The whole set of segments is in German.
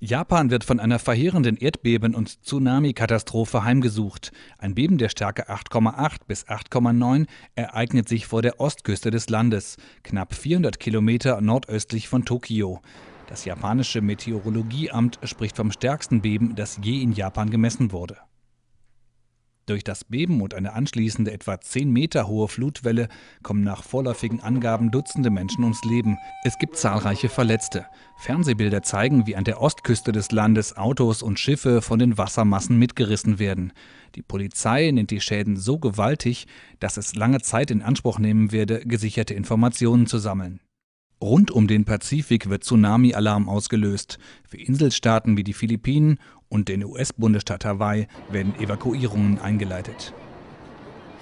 Japan wird von einer verheerenden Erdbeben- und Tsunami-Katastrophe heimgesucht. Ein Beben der Stärke 8,8 bis 8,9 ereignet sich vor der Ostküste des Landes, knapp 400 Kilometer nordöstlich von Tokio. Das japanische Meteorologieamt spricht vom stärksten Beben, das je in Japan gemessen wurde. Durch das Beben und eine anschließende etwa 10 Meter hohe Flutwelle kommen nach vorläufigen Angaben Dutzende Menschen ums Leben. Es gibt zahlreiche Verletzte. Fernsehbilder zeigen, wie an der Ostküste des Landes Autos und Schiffe von den Wassermassen mitgerissen werden. Die Polizei nennt die Schäden so gewaltig, dass es lange Zeit in Anspruch nehmen werde, gesicherte Informationen zu sammeln. Rund um den Pazifik wird Tsunami-Alarm ausgelöst. Für Inselstaaten wie die Philippinen und den US-Bundesstaat Hawaii werden Evakuierungen eingeleitet.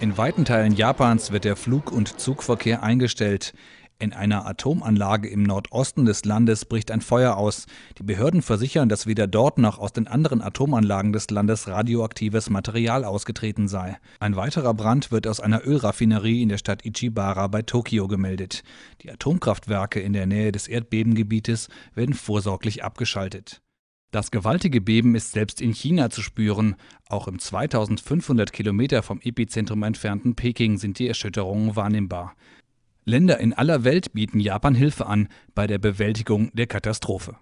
In weiten Teilen Japans wird der Flug- und Zugverkehr eingestellt. In einer Atomanlage im Nordosten des Landes bricht ein Feuer aus. Die Behörden versichern, dass weder dort noch aus den anderen Atomanlagen des Landes radioaktives Material ausgetreten sei. Ein weiterer Brand wird aus einer Ölraffinerie in der Stadt Ichibara bei Tokio gemeldet. Die Atomkraftwerke in der Nähe des Erdbebengebietes werden vorsorglich abgeschaltet. Das gewaltige Beben ist selbst in China zu spüren. Auch im 2500 Kilometer vom Epizentrum entfernten Peking sind die Erschütterungen wahrnehmbar. Länder in aller Welt bieten Japan Hilfe an bei der Bewältigung der Katastrophe.